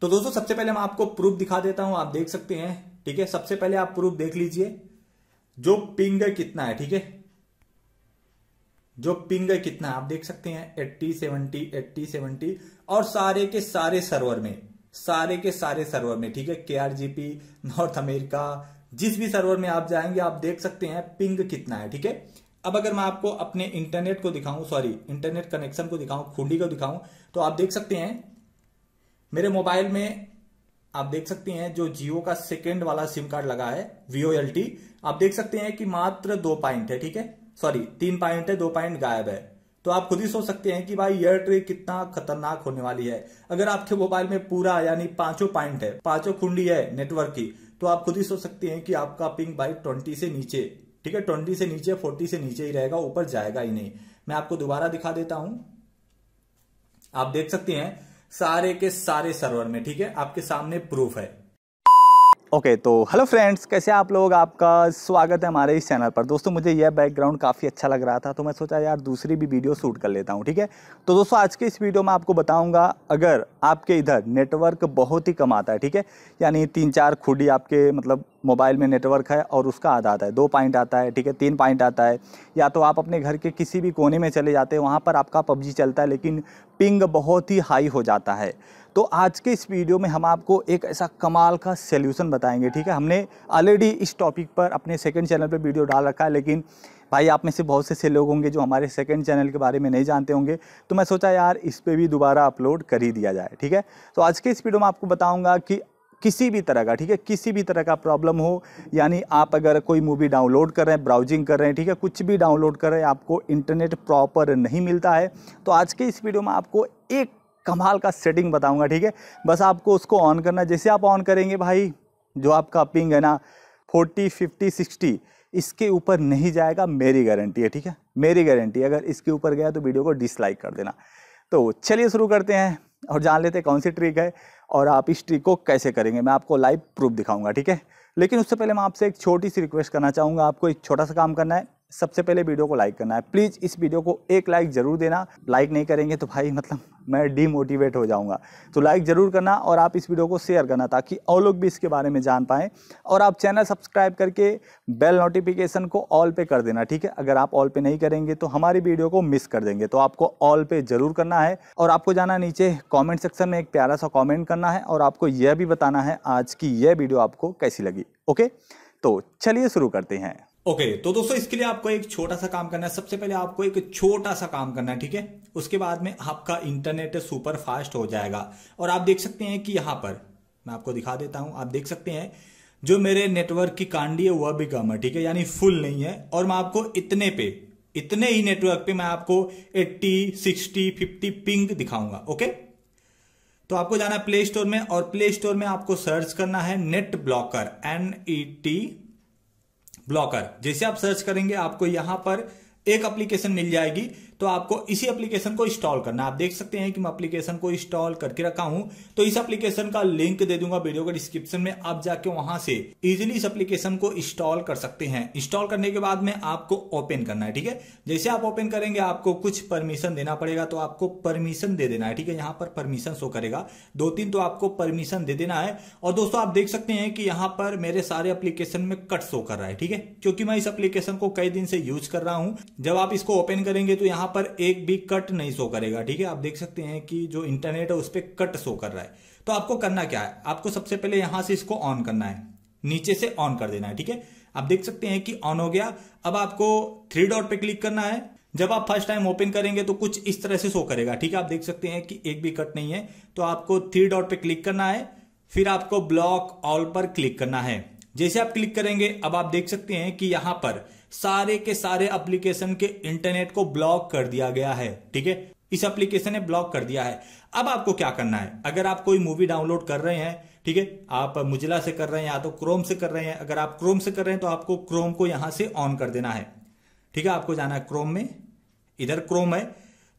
तो दोस्तों सबसे पहले मैं आपको प्रूफ दिखा देता हूं आप देख सकते हैं ठीक है सबसे पहले आप प्रूफ देख लीजिए जो पिंग कितना है ठीक है जो पिंग कितना है आप देख सकते हैं एट्टी सेवनटी एट्टी सेवनटी और सारे के सारे सर्वर में सारे के सारे सर्वर में ठीक है K R G P North America जिस भी सर्वर में आप जाएंगे आप देख सकते हैं पिंग कितना है ठीक है अब अगर मैं आपको अपने इंटरनेट को दिखाऊं सॉरी इंटरनेट कनेक्शन को दिखाऊं खुंडी को दिखाऊं तो आप देख सकते हैं मेरे मोबाइल में आप देख सकते हैं जो जियो का सेकेंड वाला सिम कार्ड लगा है वीओ एल टी आप देख सकते हैं कि मात्र दो पॉइंट है ठीक है सॉरी तीन पॉइंट है दो पॉइंट गायब है तो आप खुद ही सोच सकते हैं कि भाई यह कितना खतरनाक होने वाली है अगर आपके मोबाइल में पूरा यानी पांचों पॉइंट है पांचों कुंडी है नेटवर्क की तो आप खुद ही सोच सकते हैं कि आपका पिंग भाई ट्वेंटी से नीचे ठीक है ट्वेंटी से नीचे फोर्टी से नीचे ही रहेगा ऊपर जाएगा ही नहीं मैं आपको दोबारा दिखा देता हूं आप देख सकते हैं सारे के सारे सर्वर में ठीक है आपके सामने प्रूफ है ओके okay, तो हेलो फ्रेंड्स कैसे आप लोग आपका स्वागत है हमारे इस चैनल पर दोस्तों मुझे यह बैकग्राउंड काफ़ी अच्छा लग रहा था तो मैं सोचा यार दूसरी भी वीडियो शूट कर लेता हूं ठीक है तो दोस्तों आज के इस वीडियो में आपको बताऊंगा अगर आपके इधर नेटवर्क बहुत ही कम आता है ठीक है यानी तीन चार खुडी आपके मतलब मोबाइल में नेटवर्क है और उसका आधा आता है दो पॉइंट आता है ठीक है तीन पॉइंट आता है या तो आप अपने घर के किसी भी कोने में चले जाते हैं वहाँ पर आपका पबजी चलता है लेकिन पिंग बहुत ही हाई हो जाता है तो आज के इस वीडियो में हम आपको एक ऐसा कमाल का सोल्यूशन बताएंगे ठीक है हमने ऑलरेडी इस टॉपिक पर अपने सेकेंड चैनल पर वीडियो डाल रखा है लेकिन भाई आप में से बहुत से ऐसे लोग होंगे जो हमारे सेकेंड चैनल के बारे में नहीं जानते होंगे तो मैं सोचा यार इस पर भी दोबारा अपलोड कर ही दिया जाए ठीक है तो आज के इस वीडियो में आपको बताऊँगा कि किसी भी तरह का ठीक है किसी भी तरह का प्रॉब्लम हो यानी आप अगर कोई मूवी डाउनलोड कर रहे हैं ब्राउजिंग कर रहे हैं ठीक है कुछ भी डाउनलोड कर रहे हैं आपको इंटरनेट प्रॉपर नहीं मिलता है तो आज के इस वीडियो में आपको एक कमाल का सेटिंग बताऊंगा ठीक है बस आपको उसको ऑन करना जैसे आप ऑन करेंगे भाई जो आपका पिंग है ना फोर्टी फिफ्टी सिक्सटी इसके ऊपर नहीं जाएगा मेरी गारंटी है ठीक है मेरी गारंटी अगर इसके ऊपर गया तो वीडियो को डिसलाइक कर देना तो चलिए शुरू करते हैं और जान लेते हैं कौन सी ट्रिक है और आप इस ट्रिक को कैसे करेंगे मैं आपको लाइव प्रूफ दिखाऊंगा ठीक है लेकिन उससे पहले मैं आपसे एक छोटी सी रिक्वेस्ट करना चाहूँगा आपको एक छोटा सा काम करना है सबसे पहले वीडियो को लाइक करना है प्लीज़ इस वीडियो को एक लाइक ज़रूर देना लाइक नहीं करेंगे तो भाई मतलब मैं डीमोटिवेट हो जाऊंगा तो लाइक ज़रूर करना और आप इस वीडियो को शेयर करना ताकि और लोग भी इसके बारे में जान पाएँ और आप चैनल सब्सक्राइब करके बेल नोटिफिकेशन को ऑल पे कर देना ठीक है अगर आप ऑल पे नहीं करेंगे तो हमारी वीडियो को मिस कर देंगे तो आपको ऑल पे ज़रूर करना है और आपको जाना नीचे कॉमेंट सेक्शन में एक प्यारा सा कॉमेंट करना है और आपको यह भी बताना है आज की यह वीडियो आपको कैसी लगी ओके तो चलिए शुरू करते हैं ओके okay, तो दोस्तों इसके लिए आपको एक छोटा सा काम करना है सबसे पहले आपको एक छोटा सा काम करना है ठीक है उसके बाद में आपका इंटरनेट सुपर फास्ट हो जाएगा और आप देख सकते हैं कि यहां पर मैं आपको दिखा देता हूं आप देख सकते हैं जो मेरे नेटवर्क की कांडी है वह भी कम है ठीक है यानी फुल नहीं है और मैं आपको इतने पे इतने ही नेटवर्क पे मैं आपको एट्टी सिक्सटी फिफ्टी पिंग दिखाऊंगा ओके तो आपको जाना है प्ले स्टोर में और प्ले स्टोर में आपको सर्च करना है net blocker N E T blocker जैसे आप सर्च करेंगे आपको यहां पर एक एप्लीकेशन मिल जाएगी तो आपको इसी एप्लीकेशन को इंस्टॉल करना आप देख सकते हैं कि मैं एप्लीकेशन को इंस्टॉल करके रखा हूं तो इस एप्लीकेशन का लिंक दे दूंगा वीडियो के डिस्क्रिप्शन में आप जाके वहां से इजिली इस एप्लीकेशन को इंस्टॉल कर सकते हैं इंस्टॉल करने के बाद में आपको ओपन करना है ठीक है जैसे आप ओपन करेंगे आपको कुछ परमिशन देना पड़ेगा तो आपको परमिशन दे देना है ठीक है यहाँ पर परमिशन शो करेगा दो तीन तो आपको परमिशन दे देना है और दोस्तों आप देख सकते हैं कि यहाँ पर मेरे सारे एप्लीकेशन में कट शो कर रहा है ठीक है क्योंकि मैं इस एप्लीकेशन को कई दिन से यूज कर रहा हूँ जब आप इसको ओपन करेंगे तो यहाँ पर एक भी कट नहीं शो करेगा ठीक है आप देख सकते हैं कि जो इंटरनेट है उस पर कट शो कर रहा है तो आपको करना क्या है आपको सबसे पहले यहां से इसको ऑन करना है नीचे से ऑन कर देना है ठीक है आप देख सकते हैं कि ऑन हो गया अब आपको थ्री डॉट पे क्लिक करना है जब आप फर्स्ट टाइम ओपन करेंगे तो कुछ इस तरह से शो करेगा ठीक है आप देख सकते हैं कि एक भी कट नहीं है तो आपको थ्री डॉट पे क्लिक करना है फिर आपको ब्लॉक ऑल पर क्लिक करना है जैसे आप क्लिक करेंगे अब आप देख सकते हैं कि यहां पर सारे के सारे एप्लीकेशन के इंटरनेट को ब्लॉक कर दिया गया है ठीक है इस एप्लीकेशन ने ब्लॉक कर दिया है अब आपको क्या करना है अगर आप कोई मूवी डाउनलोड कर रहे हैं ठीक है आप मुजला से कर रहे हैं या तो क्रोम से कर रहे हैं अगर आप क्रोम से कर रहे हैं तो आपको क्रोम को यहां से ऑन कर देना है ठीक है आपको जाना है क्रोम में इधर क्रोम है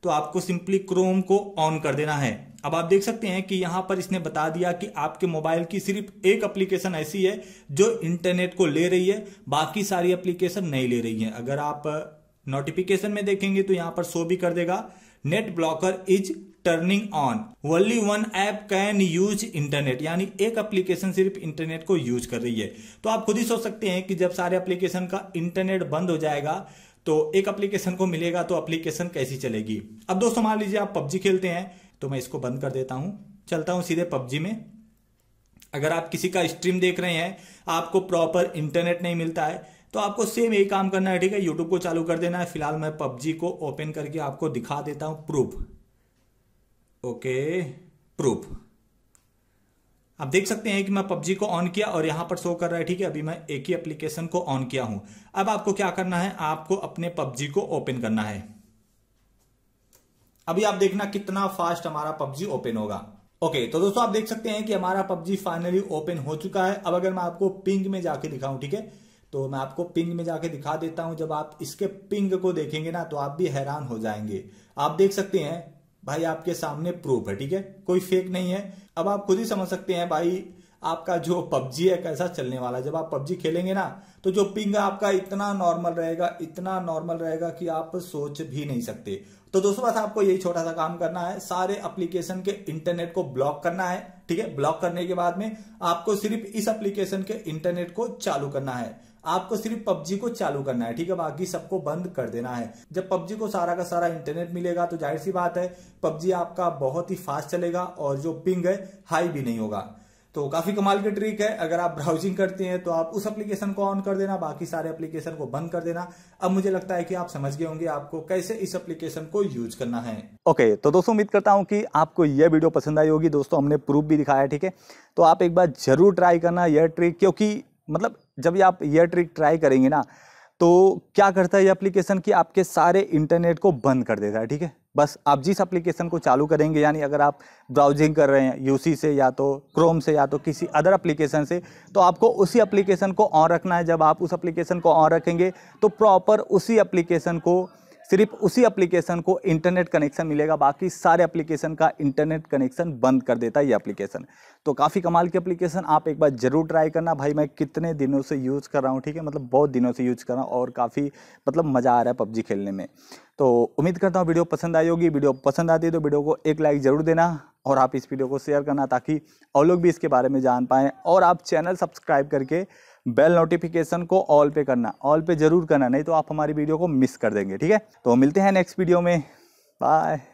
तो आपको सिंपली क्रोम को ऑन कर देना है अब आप देख सकते हैं कि यहां पर इसने बता दिया कि आपके मोबाइल की सिर्फ एक एप्लीकेशन ऐसी है जो इंटरनेट को ले रही है बाकी सारी एप्लीकेशन नहीं ले रही है अगर आप नोटिफिकेशन में देखेंगे तो यहां पर शो भी कर देगा net blocker is turning on only one app can use internet यानी एक एप्लीकेशन सिर्फ इंटरनेट को यूज कर रही है तो आप खुद ही सोच सकते हैं कि जब सारे एप्लीकेशन का इंटरनेट बंद हो जाएगा तो एक एप्लीकेशन को मिलेगा तो एप्लीकेशन कैसी चलेगी अब दोस्तों मान लीजिए आप पबजी खेलते हैं तो मैं इसको बंद कर देता हूं चलता हूं सीधे पबजी में अगर आप किसी का स्ट्रीम देख रहे हैं आपको प्रॉपर इंटरनेट नहीं मिलता है तो आपको सेम यही काम करना है ठीक है यूट्यूब को चालू कर देना है फिलहाल मैं पबजी को ओपन करके आपको दिखा देता हूं प्रूफ ओके प्रूफ आप देख सकते हैं कि मैं पबजी को ऑन किया और यहां पर शो कर रहा है ठीक है अभी मैं एक ही एप्लीकेशन को ऑन किया हूं अब आपको क्या करना है आपको अपने पबजी को ओपन करना है अभी आप देखना कितना फास्ट हमारा पबजी ओपन होगा ओके तो दोस्तों आप देख सकते हैं कि हमारा पबजी फाइनली ओपन हो चुका है अब अगर मैं आपको पिंग में जाके दिखाऊं ठीक है तो मैं आपको पिंग में जाके दिखा देता हूं जब आप इसके पिंग को देखेंगे ना तो आप भी हैरान हो जाएंगे आप देख सकते हैं भाई आपके सामने प्रूफ है ठीक है कोई फेक नहीं है अब आप खुद ही समझ सकते हैं भाई आपका जो पबजी है कैसा चलने वाला है जब आप पबजी खेलेंगे ना तो जो पिंग आपका इतना नॉर्मल रहेगा इतना नॉर्मल रहेगा कि आप सोच भी नहीं सकते तो दोस्तों बस आपको यही छोटा सा काम करना है सारे एप्लीकेशन के इंटरनेट को ब्लॉक करना है ठीक है ब्लॉक करने के बाद में आपको सिर्फ इस एप्लीकेशन के इंटरनेट को चालू करना है आपको सिर्फ पबजी को चालू करना है ठीक है बाकी सबको बंद कर देना है जब पबजी को सारा का सारा इंटरनेट मिलेगा तो जाहिर सी बात है पबजी आपका बहुत ही फास्ट चलेगा और जो पिंग है हाई भी नहीं होगा तो काफी कमाल की ट्रिक है अगर आप ब्राउजिंग करते हैं तो आप उस एप्लीकेशन को ऑन कर देना बाकी सारे एप्लीकेशन को बंद कर देना अब मुझे लगता है कि आप समझ गए होंगे आपको कैसे इस एप्लीकेशन को यूज करना है ओके okay, तो दोस्तों उम्मीद करता हूं कि आपको यह वीडियो पसंद आई होगी दोस्तों हमने प्रूफ भी दिखाया ठीक है तो आप एक बार जरूर ट्राई करना यह ट्रिक क्योंकि मतलब जब आप यह ट्रिक ट्राई करेंगे ना तो क्या करता है यह एप्लीकेशन कि आपके सारे इंटरनेट को बंद कर देता है ठीक है बस आप जिस एप्लीकेशन को चालू करेंगे यानी अगर आप ब्राउजिंग कर रहे हैं यूसी से या तो क्रोम से या तो किसी अदर एप्लीकेशन से तो आपको उसी एप्लीकेशन को ऑन रखना है जब आप उस एप्लीकेशन को ऑन रखेंगे तो प्रॉपर उसी एप्लीकेशन को सिर्फ उसी एप्लीकेशन को इंटरनेट कनेक्शन मिलेगा बाकी सारे एप्लीकेशन का इंटरनेट कनेक्शन बंद कर देता है ये एप्लीकेशन तो काफ़ी कमाल की एप्लीकेशन आप एक बार ज़रूर ट्राई करना भाई मैं कितने दिनों से यूज़ कर रहा हूँ ठीक है मतलब बहुत दिनों से यूज़ कर रहा हूँ और काफ़ी मतलब मज़ा आ रहा है पबजी खेलने में तो उम्मीद करता हूँ वीडियो पसंद आई होगी वीडियो पसंद आती है तो वीडियो को एक लाइक ज़रूर देना और आप इस वीडियो को शेयर करना ताकि और लोग भी इसके बारे में जान पाएँ और आप चैनल सब्सक्राइब करके बेल नोटिफिकेशन को ऑल पे करना ऑल पे जरूर करना नहीं तो आप हमारी वीडियो को मिस कर देंगे ठीक है तो मिलते हैं नेक्स्ट वीडियो में बाय